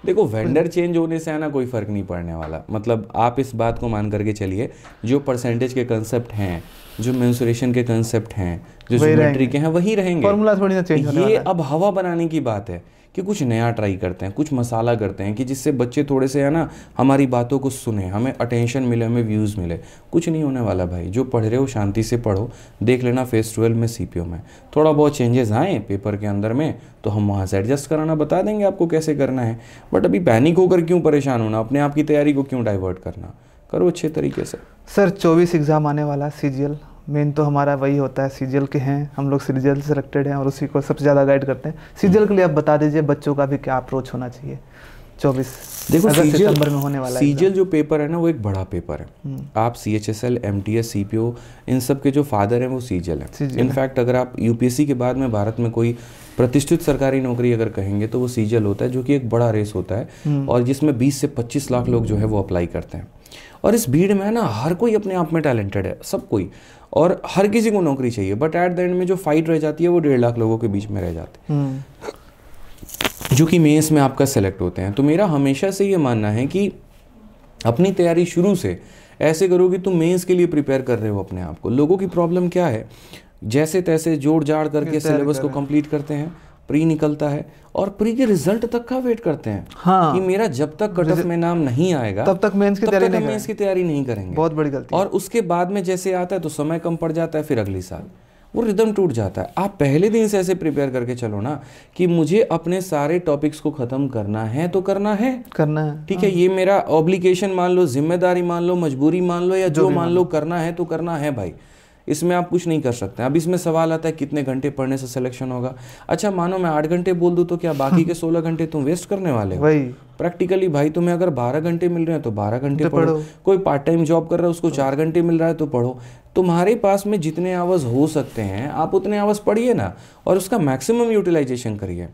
Speaker 1: देखो वेंडर चेंज होने से है ना कोई फ़र्क नहीं पड़ने वाला मतलब आप इस बात को मान करके चलिए जो परसेंटेज के कंसेप्ट हैं जो मेन्सुरेशन के कंसेप्ट हैं जो ज्योमेट्री के हैं वही रहेंगे थोड़ी ना चेंज ये अब हवा बनाने की बात है कि कुछ नया ट्राई करते हैं कुछ मसाला करते हैं कि जिससे बच्चे थोड़े से है ना हमारी बातों को सुने हमें अटेंशन मिले हमें व्यूज़ मिले कुछ नहीं होने वाला भाई जो पढ़ रहे हो शांति से पढ़ो देख लेना फेस ट्वेल्व में सी में थोड़ा बहुत चेंजेस आए पेपर के अंदर में तो हम वहाँ से एडजस्ट कराना बता देंगे आपको कैसे करना है बट अभी पैनिक होकर क्यों परेशान होना अपने आप की तैयारी को क्यों डाइवर्ट करना करो अच्छे तरीके से
Speaker 2: सर चौबीस एग्ज़ाम आने वाला सी मेन तो हमारा वही होता है सीजल के हैं हम लोग सीजल से रिलेक्टेड हैं और उसी को सबसे ज़्यादा गाइड करते हैं सीजल के लिए आप बता दीजिए बच्चों का भी क्या अप्रोच होना चाहिए चौबीस देखो सितंबर में होने वाला सीजल
Speaker 1: जो पेपर है ना वो एक बड़ा पेपर है हम्म। आप C H S L M T S C P O इन सब के जो फादर हैं वो सीजल हैं इनफैक्ट अगर आप यू पी एस सी के बाद में भारत में कोई प्रतिष्ठित सरकारी नौकरी अगर कहेंगे तो वो सीजल होता है जो कि एक बड़ा रेस होता है हम्म। और जिसमें बीस से पच्चीस लाख लोग जो है वो अप्लाई करते हैं और इस भीड़ में ना हर कोई अपने आप में टैलेंटेड है सब कोई और हर किसी को नौकरी चाहिए बट एट द एंड में जो फाइट रह जाती है वो डेढ़ लाख लोगों के बीच में रह जाते
Speaker 2: हैं हम्म।
Speaker 1: जो कि मेंस में आपका सेलेक्ट होते हैं तो मेरा हमेशा से ये मानना है कि अपनी तैयारी शुरू से ऐसे करो कि तुम मेंस के लिए प्रिपेयर कर रहे हो अपने आप को लोगों की प्रॉब्लम क्या है जैसे तैसे जोड़ जाड़ करके सिलेबस को कंप्लीट करते हैं प्री निकलता है और प्री के रिजल्ट तक का वेट करते हैं हाँ। कि मेरा जब तक कट ऑफ में नाम नहीं आएगा तब तक मेंस की तैयारी नहीं, नहीं, नहीं, तैयारी नहीं करेंगे बहुत बड़ी गलती और उसके बाद में जैसे आता है तो समय कम पड़ जाता है फिर अगले साल वो रिदम टूट जाता है आप पहले दिन से ऐसे प्रिपेयर करके चलो ना कि मुझे अपने सारे टॉपिक्स को ख़त्म करना है तो करना है करना है ठीक है हाँ। ये मेरा ऑब्लिकेशन मान लो जिम्मेदारी मान लो मजबूरी मान लो या जो मान लो करना है तो करना है भाई इसमें आप कुछ नहीं कर सकते अब इसमें सवाल आता है कितने घंटे पढ़ने से सिलेक्शन होगा अच्छा मानो मैं आठ घंटे बोल दूँ तो क्या बाकी के सोलह घंटे तुम वेस्ट करने वाले हो प्रैक्टिकली भाई तुम्हें अगर बारह घंटे मिल रहे हैं तो बारह घंटे तो पढ़ो कोई पार्ट टाइम जॉब कर रहा है उसको तो चार घंटे मिल रहा है तो पढ़ो तुम्हारे पास में जितने आवर्स हो सकते हैं आप उतने आवर्स पढ़िए ना और उसका मैक्सिमम यूटिलाइजेशन करिए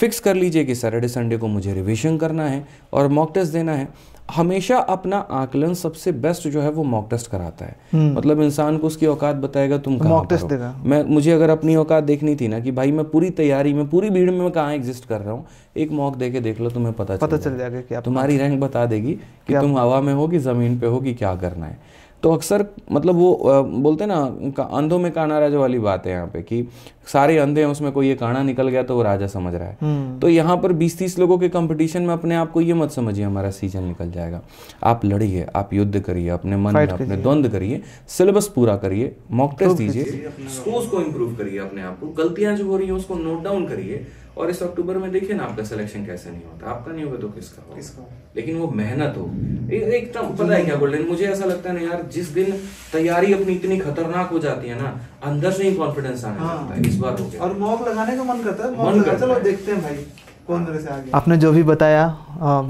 Speaker 1: फिक्स कर लीजिए कि सैटरडे संडे को मुझे रिविजन करना है और मॉक टेस्ट देना है हमेशा अपना आकलन सबसे बेस्ट जो है वो मॉक टेस्ट कराता है हम्म। मतलब इंसान को उसकी औकात बताएगा तुम मॉक टेस्ट देगा मैं मुझे अगर अपनी औकात देखनी थी ना कि भाई मैं पूरी तैयारी में पूरी भीड़ में मैं कहाँ एग्जिस्ट कर रहा हूँ एक मॉक दे के देख लो तुम्हें पता पता चल जाएगा कि तुम्हारी रैंक बता देगी कि तुम हवा में हो कि जमीन पे हो कि क्या करना है तो अक्सर मतलब वो बोलते हैं ना अंधों में काना राजा वाली बात है यहाँ पे कि सारे अंधे हैं उसमें कोई ये काना निकल गया तो वो राजा समझ रहा है हम्म। तो यहाँ पर 20-30 लोगों के कंपटीशन में अपने आप को ये मत समझिए हमारा सीजन निकल जाएगा आप लड़िए आप युद्ध करिए अपने मन में अपने द्वंद करिए सिलेबस पूरा करिए मॉक टेस्ट दीजिए स्कोर्स को इम्प्रूव करिए अपने आप को गलतियां जो हो रही है उसको नोट डाउन करिए और इस अक्टूबर में देखिए ना आपका सिलेक्शन कैसे नहीं होता आपका नहीं होगा तो किसका होगा किसका? लेकिन वो मेहनत हो एकदम तो पता है क्या गोल्डन मुझे ऐसा लगता है ना यार जिस दिन तैयारी अपनी इतनी खतरनाक हो जाती है ना अंदर से ही कॉन्फिडेंस आने हाँ। लगता है इस बार हो गया और मॉक लगाने का मन करता है मन करता चलो
Speaker 2: देखते हैं भाई कौन मेरे से आगे आपने जो भी बताया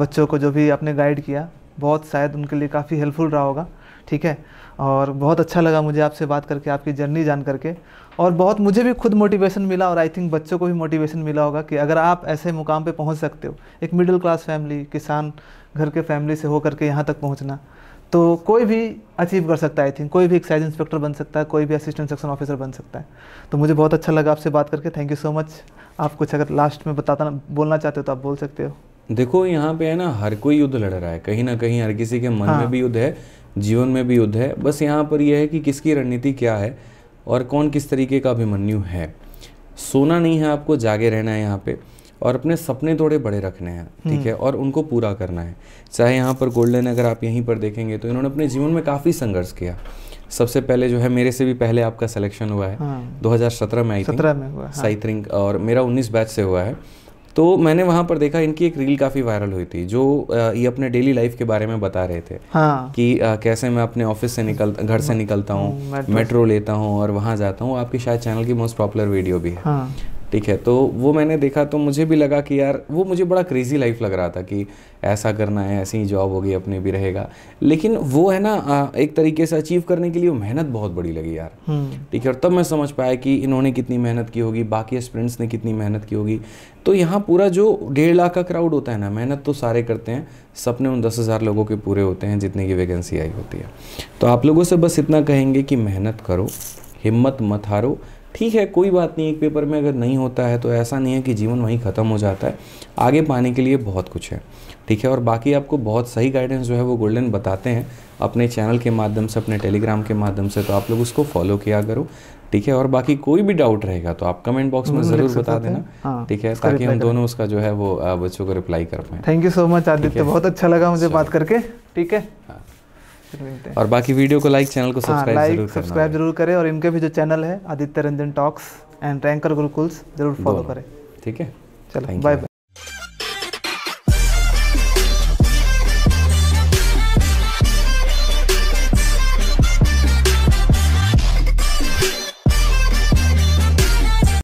Speaker 2: बच्चों को जो भी आपने गाइड किया बहुत शायद उनके लिए काफ़ी हेल्पफुल रहा होगा ठीक है और बहुत अच्छा लगा मुझे आपसे बात करके आपकी जर्नी जान करके और बहुत मुझे भी खुद मोटिवेशन मिला और आई थिंक बच्चों को भी मोटिवेशन मिला होगा कि अगर आप ऐसे मुकाम पे पहुंच सकते हो एक मिडिल क्लास फैमिली किसान घर के फैमिली से होकर के यहाँ तक पहुँचना तो कोई भी अचीव कर सकता है आई थिंक कोई भी एक्साइज इंस्पेक्टर बन सकता है कोई भी असिस्टेंट सेक्शन ऑफिसर बन सकता है तो मुझे बहुत अच्छा लगा आपसे बात करके थैंक यू सो मच आप कुछ अगर लास्ट में बताता बोलना चाहते हो तो आप बोल सकते हो
Speaker 1: देखो यहाँ पे है ना हर कोई युद्ध लड़ रहा है कहीं ना कहीं हर किसी के मन हाँ। में भी युद्ध है जीवन में भी युद्ध है बस यहाँ पर यह है कि किसकी रणनीति क्या है और कौन किस तरीके का अभिमन्यु है सोना नहीं है आपको जागे रहना है यहाँ पे और अपने सपने थोड़े बड़े रखने हैं ठीक है हम्म। और उनको पूरा करना है चाहे यहाँ पर गोल्डन अगर आप यहीं पर देखेंगे तो इन्होंने अपने जीवन में काफ़ी संघर्ष किया सबसे पहले जो है मेरे से भी पहले आपका सिलेक्शन हुआ है हाँ। 2017 में आई सत्रह में हुआ हाँ। रिंग और मेरा 19 बैच से हुआ है तो मैंने वहाँ पर देखा इनकी एक रील काफ़ी वायरल हुई थी जो ये अपने डेली लाइफ के बारे में बता रहे थे हाँ। कि कैसे मैं अपने ऑफिस से निकल घर से निकलता हूँ मेट्रो लेता हूँ और वहाँ जाता हूँ आपकी शायद चैनल की मोस्ट पॉपुलर वीडियो भी है हाँ। ठीक है तो वो मैंने देखा तो मुझे भी लगा कि यार वो मुझे बड़ा क्रेज़ी लाइफ लग रहा था कि ऐसा करना है ऐसी ही जॉब होगी अपने भी रहेगा लेकिन वो है ना एक तरीके से अचीव करने के लिए मेहनत बहुत बड़ी लगी यार हम्म। ठीक है और तब मैं समझ पाया कि इन्होंने कितनी मेहनत की होगी बाकी एस्पिरेंट्स ने कितनी मेहनत की होगी तो यहाँ पूरा जो डेढ़ लाख का क्राउड होता है ना मेहनत तो सारे करते हैं सपने उन दस हज़ार लोगों के पूरे होते हैं जितने की वैकेंसी आई होती है तो आप लोगों से बस इतना कहेंगे कि मेहनत करो हिम्मत मत हारो ठीक है कोई बात नहीं एक पेपर में अगर नहीं होता है तो ऐसा नहीं है कि जीवन वहीं ख़त्म हो जाता है आगे पाने के लिए बहुत कुछ है ठीक है और बाकी आपको बहुत सही गाइडेंस जो है वो गोल्डन बताते हैं अपने चैनल के माध्यम से अपने टेलीग्राम के माध्यम से तो आप लोग उसको फॉलो किया करो ठीक है और बाकी कोई भी डाउट रहेगा तो आप कमेंट बॉक्स में जरूर बता देना हाँ, ठीक है ताकि हम दोनों उसका जो है वो बच्चों को रिप्लाई कर पाए thank you so much
Speaker 2: Aditya बहुत अच्छा लगा मुझे बात करके ठीक है हाँ।
Speaker 1: और बाकी वीडियो को लाइक चैनल को सब्सक्राइब लाइक सब्सक्राइब
Speaker 2: जरूर करें और इनके भी जो चैनल है Aditya Ranjan talks and ranker Gurukuls जरूर फॉलो करें ठीक है चलो बाय बाय